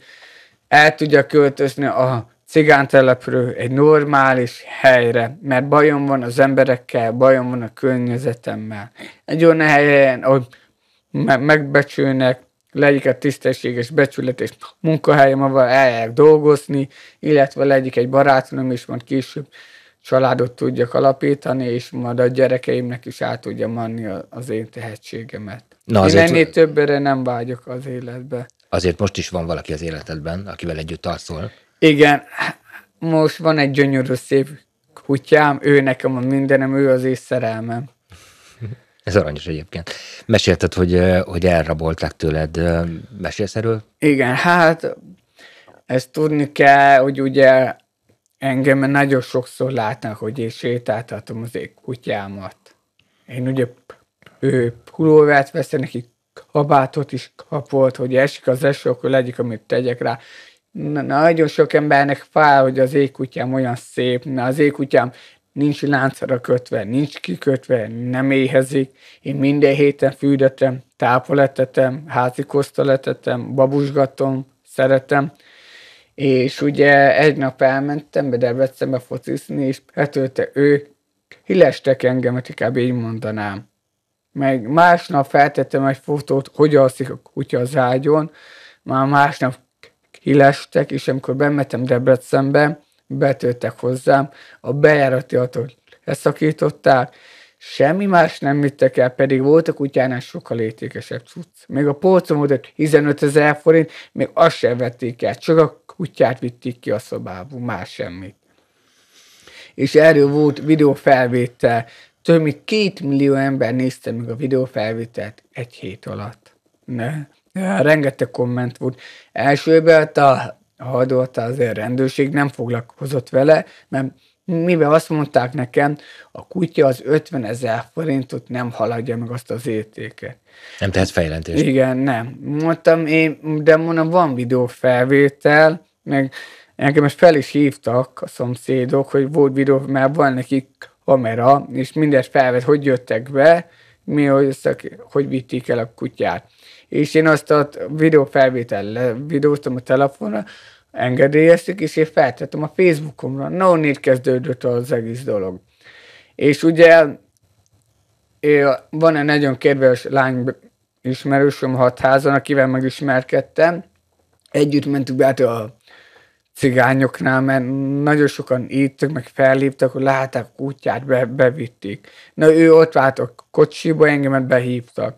el tudja költözni a cigánytelepről egy normális helyre, mert bajom van az emberekkel, bajom van a környezetemmel. Egy olyan helyen, ahol megbecsülnek, legyik a tisztességes, becsületes munkahelyem, ahol eljárok dolgozni, illetve legyik egy barátom, és majd később családot tudjak alapítani, és majd a gyerekeimnek is át tudjam adni az én tehetségemet. Na azért... Én ennél többre nem vágyok az életbe. Azért most is van valaki az életedben, akivel együtt tartszol. Igen, most van egy gyönyörű szép kutyám, ő nekem a mindenem, ő az én szerelmem. Ez aranyos egyébként. Mesélted, hogy, hogy elrabolták tőled. Mesélsz erről? Igen, hát ezt tudni kell, hogy ugye engem nagyon sokszor látnak, hogy én sétáltatom az én kutyámat. Én ugye ő pulóvert veszek, neki kabátot is kapott, hogy esik az eső, akkor legyik, amit tegyek rá, nagyon sok embernek fáj, hogy az éjkutyám olyan szép, mert az éjkutyám nincs láncra kötve, nincs kikötve, nem éhezik. Én minden héten fűdetem, tápoletetem, kosztoletetem, babusgatom, szeretem. És ugye egy nap elmentem be Debrecenbe focizni, és hetölte ő, hilestek engemet, inkább így mondanám. Meg másnap feltettem egy fotót, hogy alszik a kutya az ágyon, már másnap illestek, és amikor bemetem Debrecenbe, betöltek hozzám, a bejárati autót leszakították, semmi más nem vittek el, pedig volt a kutyánál sokkal értékesebb cucc. Még a polcom volt 15 ezer forint, még azt sem vették el, csak a kutyát vitték ki a szobából, más semmit. És erről volt videófelvétel, több mint két millió ember nézte meg a videófelvételt egy hét alatt ne, rengeteg komment volt. Elsőben hát a hadott azért rendőrség nem foglalkozott vele, mert mivel azt mondták nekem, a kutya az 50 ezer forintot nem haladja meg azt az értéket. Nem tehet fejlentést. Igen, nem. Mondtam én, de mondom, van videófelvétel, meg engem most fel is hívtak a szomszédok, hogy volt videó, mert van nekik kamera, és mindent felvett, hogy jöttek be, mi, hogy, hogy vitték el a kutyát és én azt a videófelvétel videóztam a telefonra, engedélyeztük, és én feltettem a Facebookomra. Na, no, onnét kezdődött az egész dolog. És ugye van egy nagyon kedves lány ismerősöm hatházon, akivel megismerkedtem. Együtt mentünk be hát a cigányoknál, mert nagyon sokan írtak, meg felléptek, hogy látták a kutyát, be, bevitték. Na ő ott vált a kocsiba, engemet behívtak.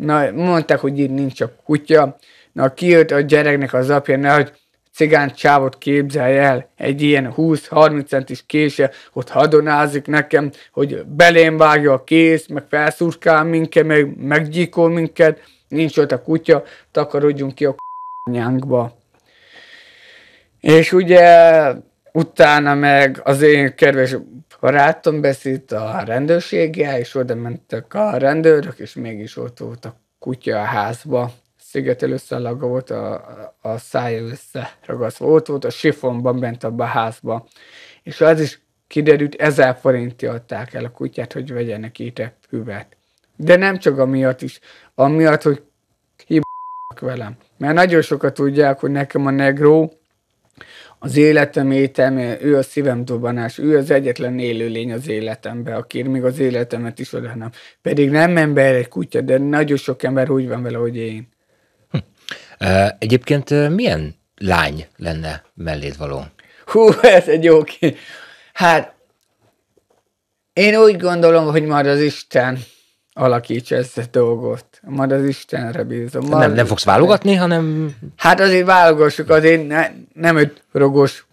Na, mondták, hogy itt nincs csak kutya. Na, kijött a gyereknek az apja, ne, hogy cigány csávot képzelj el, egy ilyen 20-30 centis kése, ott hadonázik nekem, hogy belém vágja a kész, meg felszurkál minket, meg meggyíkol minket, nincs ott a kutya, takarodjunk ki a k***nyánkba. És ugye utána meg az én kedves barátom beszélt a rendőrséggel, és oda mentek a rendőrök, és mégis ott volt a kutya a házba. Szigetelő szalaga volt, a, a szája összeragasztva. Ott volt a sifonban bent abba a házba. És az is kiderült, ezer forinti adták el a kutyát, hogy vegyenek ide hüvet. De nem csak amiatt is, amiatt, hogy hibák velem. Mert nagyon sokat tudják, hogy nekem a negró az életem étem, ő a szívem dobanás, ő az egyetlen élőlény az életemben, aki még az életemet is odaadnám. Pedig nem ember egy kutya, de nagyon sok ember úgy van vele, hogy én. Hm. Egyébként milyen lány lenne melléd való? Hú, ez egy jó kérdés. Hát, én úgy gondolom, hogy már az Isten alakítsa ezt a dolgot. Majd az Istenre bízom. Majd nem, nem fogsz válogatni, hanem... Hát azért válogassuk, azért ne, nem öt rogos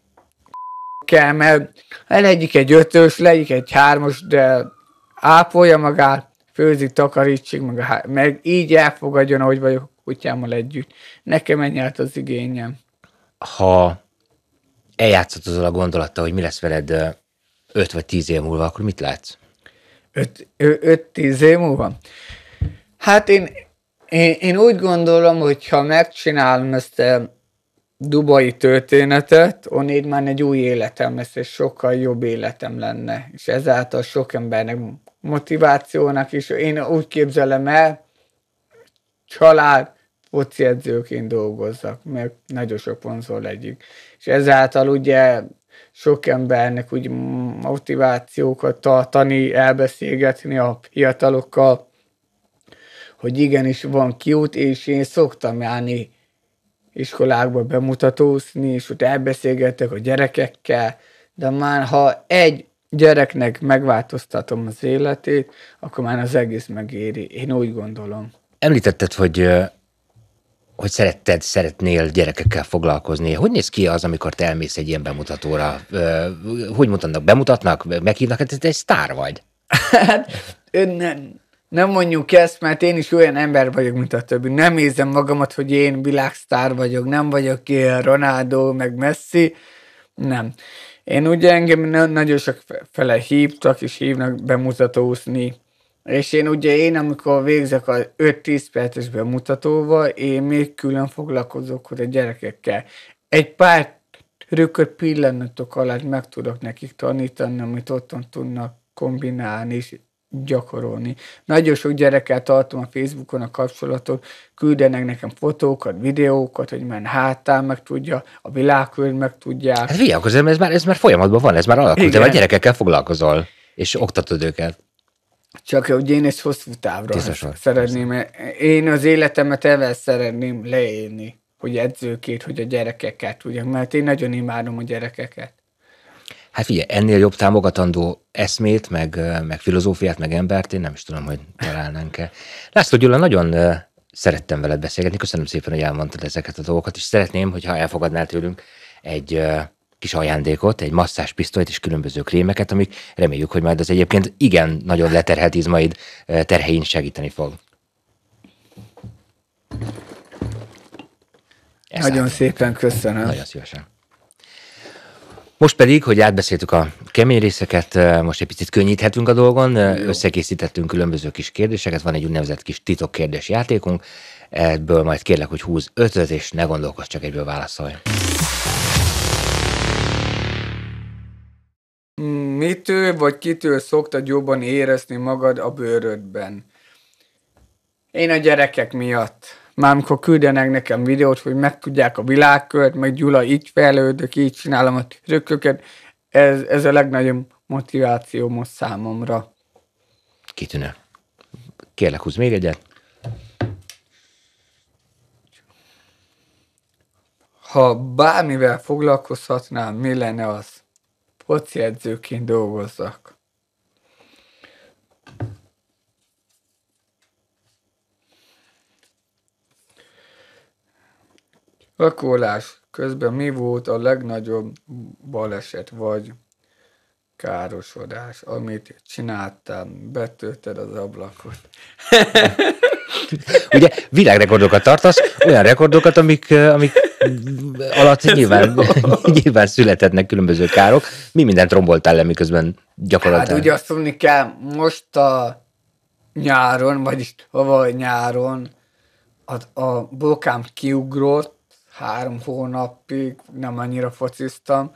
kell, mert egyik egy ötös, legyik egy hármos, de ápolja magát, főzik, takarítsik meg, meg így elfogadjon, ahogy vagyok a kutyámmal együtt. Nekem ennyi hát az igényem. Ha eljátszott azzal a gondolattal, hogy mi lesz veled öt vagy tíz év múlva, akkor mit látsz? 5-10 év múlva? Hát én, én, én úgy gondolom, hogy ha megcsinálom ezt a dubai történetet, onnét már egy új életem lesz, és sokkal jobb életem lenne. És ezáltal sok embernek motivációnak is, én úgy képzelem el, család, edzőként dolgozzak, mert nagyon sok vonzó legyük. És ezáltal ugye sok embernek úgy motivációkat tartani, elbeszélgetni a fiatalokkal, hogy igenis van kiút, és én szoktam járni iskolákba bemutatózni, és ott elbeszélgetek a gyerekekkel, de már ha egy gyereknek megváltoztatom az életét, akkor már az egész megéri. Én úgy gondolom. Említetted, hogy hogy szeretted, szeretnél gyerekekkel foglalkozni. Hogy néz ki az, amikor te elmész egy ilyen bemutatóra? Hogy mutatnak? bemutatnak, meghívnak, hát te egy sztár vagy. Hát, nem, nem mondjuk ezt, mert én is olyan ember vagyok, mint a többi. Nem érzem magamat, hogy én világsztár vagyok, nem vagyok ilyen Ronaldo, meg Messi. Nem. Én ugye engem nagyon sok fele hívtak, és hívnak bemutatózni és én ugye én, amikor végzek a 5-10 perces bemutatóval, én még külön foglalkozok hogy a gyerekekkel. Egy pár trükköt pillanatok alatt meg tudok nekik tanítani, amit otthon tudnak kombinálni és gyakorolni. Nagyon sok gyerekkel tartom a Facebookon a kapcsolatot, küldenek nekem fotókat, videókat, hogy már hátán meg tudja, a világkör meg tudják. Hát figyelj, ez már, ez már folyamatban van, ez már alakult de a gyerekekkel foglalkozol, és oktatod őket. Csak hogy én ezt hosszú távra Tisztasor. szeretném. Én az életemet evel szeretném leélni, hogy edzőkét, hogy a gyerekeket tudjam, mert én nagyon imádom a gyerekeket. Hát figyelj, ennél jobb támogatandó eszmét, meg, meg filozófiát, meg embert, én nem is tudom, hogy találnánk-e. László Gyula, nagyon szerettem veled beszélgetni, köszönöm szépen, hogy elmondtad ezeket a dolgokat, és szeretném, hogyha elfogadnál tőlünk egy kis ajándékot, egy masszás pisztolyt és különböző krémeket, amik reméljük, hogy majd az egyébként igen nagyon leterhelt izmaid terhein segíteni fog. Ez Nagyon állt. szépen köszönöm. Nagyon szívesen. Most pedig, hogy átbeszéltük a kemény részeket, most egy picit könnyíthetünk a dolgon, Jó. összekészítettünk különböző kis kérdéseket, van egy úgynevezett kis kérdés játékunk, ebből majd kérlek, hogy húz ötöt, és ne gondolkozz, csak egyből válaszolj. Mitől vagy kitől szoktad jobban érezni magad a bőrödben? Én a gyerekek miatt. Már amikor küldenek nekem videót, hogy megtudják a világkört, meg Gyula így fejlődök, így csinálom a trükköket, ez, ez a legnagyobb motiváció most számomra. Kitűnő. Kérlek, húzz még egyet. Ha bármivel foglalkozhatnám, mi lenne az? foci edzőként dolgozzak. Lakolás közben mi volt a legnagyobb baleset vagy károsodás, amit csináltam, betölted az ablakot. Ugye világrekordokat tartasz, olyan rekordokat, amik, eh, amik alatt nyilván, nyilván születhetnek különböző károk. Mi mindent romboltál le, miközben gyakorlatilag? Hát ugye azt mondani kell, most a nyáron, vagyis tavaly nyáron a, a bokám kiugrott, három hónapig nem annyira fociztam,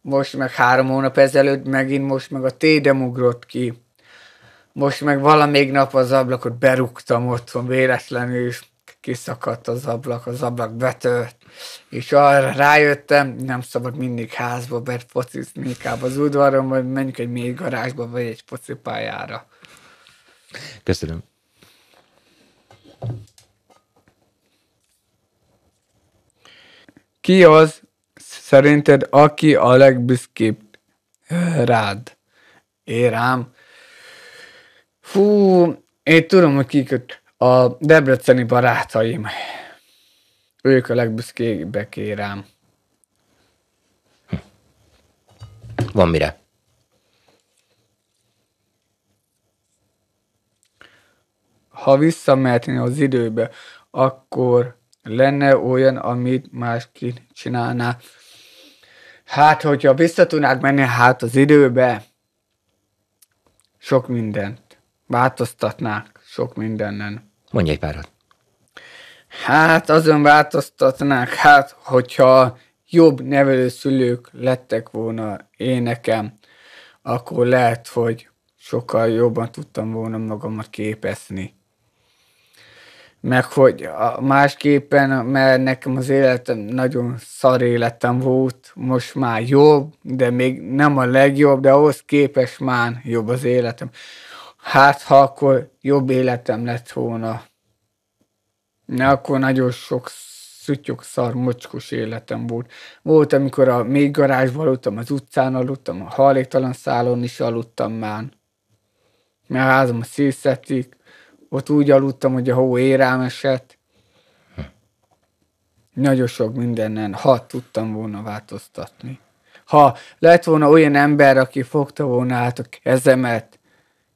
most meg három hónap ezelőtt megint most meg a tédem ugrott ki. Most meg valamelyik nap az ablakot berúgtam otthon véletlenül, és kiszakadt az ablak, az ablak betölt és arra rájöttem, nem szabad mindig házba, mert focizni, inkább az udvaron, vagy menjünk egy mély garázsba, vagy egy focipályára. Köszönöm. Ki az, szerinted, aki a legbüszkébb rád? Érám. Fú, én tudom, hogy kik a debreceni barátaim. Ők a legbüszkébbek rám. Van mire. Ha visszamehetné az időbe, akkor lenne olyan, amit másként csinálná. Hát, hogyha visszatudnák menni hát az időbe, sok mindent változtatnák, sok mindennen. Mondj egy párat. Hát azon változtatnák, hát hogyha jobb nevelőszülők lettek volna én nekem, akkor lehet, hogy sokkal jobban tudtam volna magamat képezni. Meg hogy másképpen, mert nekem az életem nagyon szar életem volt, most már jobb, de még nem a legjobb, de ahhoz képes már jobb az életem. Hát, ha akkor jobb életem lett volna. Na, akkor nagyon sok szütyök szar, mocskos életem volt. Volt, amikor a még garázsban aludtam, az utcán aludtam, a hajléktalan szálon is aludtam már. Mert házam a szészetik, ott úgy aludtam, hogy a hó érám esett. Nagyon sok mindenen, ha tudtam volna változtatni. Ha lett volna olyan ember, aki fogta volna át a kezemet,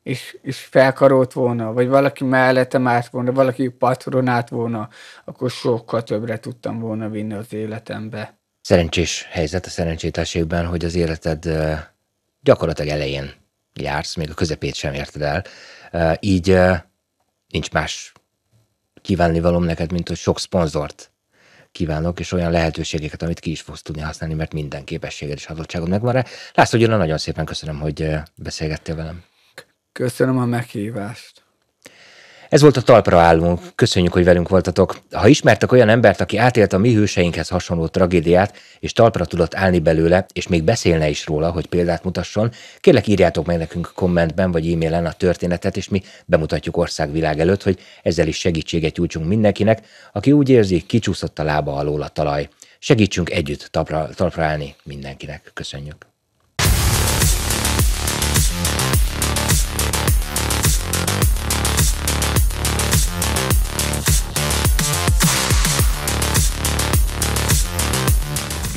és, és felkarolt volna, vagy valaki mellettem állt volna, valaki patronát volna, akkor sokkal többre tudtam volna vinni az életembe. Szerencsés helyzet a szerencsétességben, hogy az életed gyakorlatilag elején jársz, még a közepét sem érted el. Így nincs más kívánnivalom neked, mint hogy sok szponzort kívánok, és olyan lehetőségeket, amit ki is fogsz tudni használni, mert minden képességed és adottságod megvan rá. László Gyula, nagyon szépen köszönöm, hogy beszélgettél velem. Köszönöm a meghívást. Ez volt a talpra állunk. Köszönjük, hogy velünk voltatok. Ha ismertek olyan embert, aki átélt a mi hőseinkhez hasonló tragédiát, és talpra tudott állni belőle, és még beszélne is róla, hogy példát mutasson, kérlek írjátok meg nekünk kommentben vagy e-mailen a történetet, és mi bemutatjuk országvilág előtt, hogy ezzel is segítséget nyújtsunk mindenkinek, aki úgy érzi, kicsúszott a lába alól a talaj. Segítsünk együtt talpra, talpra állni mindenkinek. Köszönjük.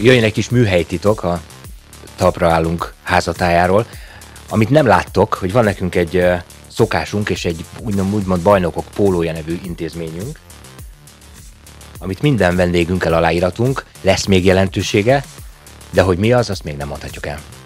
jöjjön egy kis műhelytitok a tapra állunk házatájáról, amit nem láttok, hogy van nekünk egy szokásunk és egy úgymond bajnokok pólója nevű intézményünk, amit minden vendégünkkel aláíratunk, lesz még jelentősége, de hogy mi az, azt még nem mondhatjuk el.